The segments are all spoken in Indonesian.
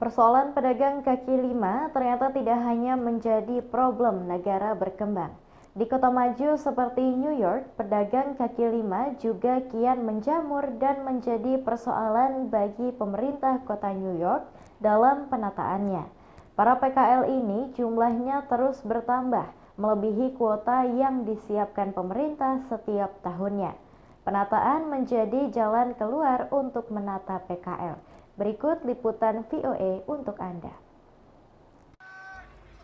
Persoalan pedagang kaki lima ternyata tidak hanya menjadi problem negara berkembang. Di kota maju seperti New York, pedagang kaki lima juga kian menjamur dan menjadi persoalan bagi pemerintah kota New York dalam penataannya. Para PKL ini jumlahnya terus bertambah, melebihi kuota yang disiapkan pemerintah setiap tahunnya. Penataan menjadi jalan keluar untuk menata PKL. Berikut liputan VOA e untuk Anda.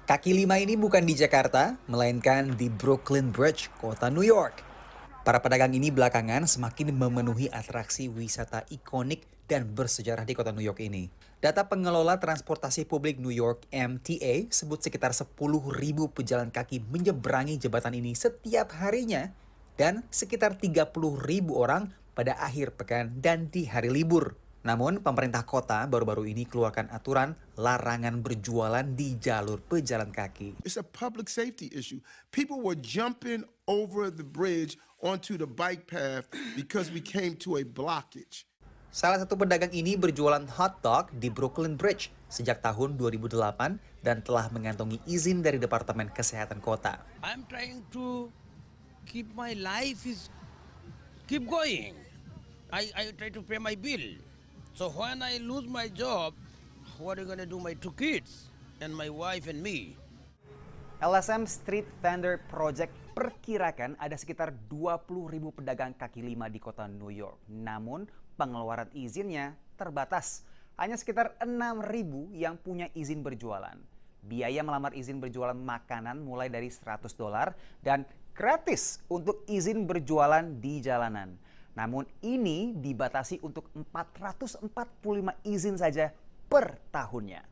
Kaki lima ini bukan di Jakarta, melainkan di Brooklyn Bridge, kota New York. Para pedagang ini belakangan semakin memenuhi atraksi wisata ikonik dan bersejarah di kota New York ini. Data pengelola transportasi publik New York MTA sebut sekitar 10.000 pejalan kaki menyeberangi jembatan ini setiap harinya dan sekitar 30.000 orang pada akhir pekan dan di hari libur. Namun, pemerintah kota baru-baru ini keluarkan aturan larangan berjualan di jalur pejalan kaki. It's a public safety issue. People were jumping over the bridge onto the bike path because we came to a blockage. Salah satu pedagang ini berjualan hot dog di Brooklyn Bridge sejak tahun 2008 dan telah mengantongi izin dari Departemen Kesehatan Kota. I'm trying to keep my life is keep going. I I try to pay my bill. So when I lose my job, what are you gonna do my two kids and my wife and me? LSM Street Vendor Project perkirakan ada sekitar 20 ribu pedagang kaki lima di kota New York. Namun pengeluaran izinnya terbatas. Hanya sekitar 6 ribu yang punya izin berjualan. Biaya melamar izin berjualan makanan mulai dari 100 dolar dan gratis untuk izin berjualan di jalanan. Namun ini dibatasi untuk 445 izin saja per tahunnya.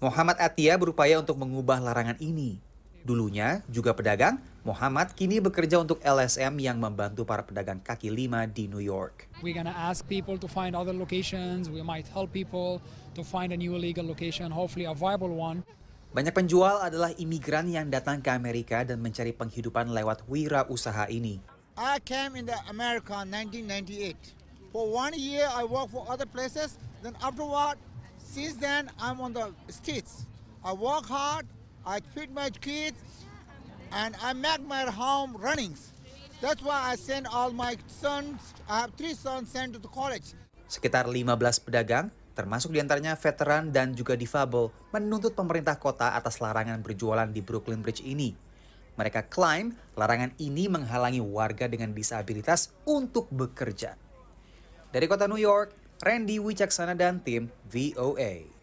Muhammad Atia berupaya untuk mengubah larangan ini. Dulunya juga pedagang, Muhammad kini bekerja untuk LSM yang membantu para pedagang kaki lima di New York. We're gonna ask people to find other locations. We might help people to find a new legal location, hopefully a viable one. Banyak penjual adalah imigran yang datang ke Amerika dan mencari penghidupan lewat wira usaha ini. I came in the America 1998. For one year, I worked for other places. Then afterward, since then, I'm on the streets. I work hard, I feed my kids, and I make my home runnings. That's why I send all my sons, I have three sons sent to the college. Sekitar 15 pedagang, termasuk diantaranya veteran dan juga difabel, menuntut pemerintah kota atas larangan berjualan di Brooklyn Bridge ini mereka klaim larangan ini menghalangi warga dengan disabilitas untuk bekerja. Dari kota New York, Randy Wicaksana dan tim VOA.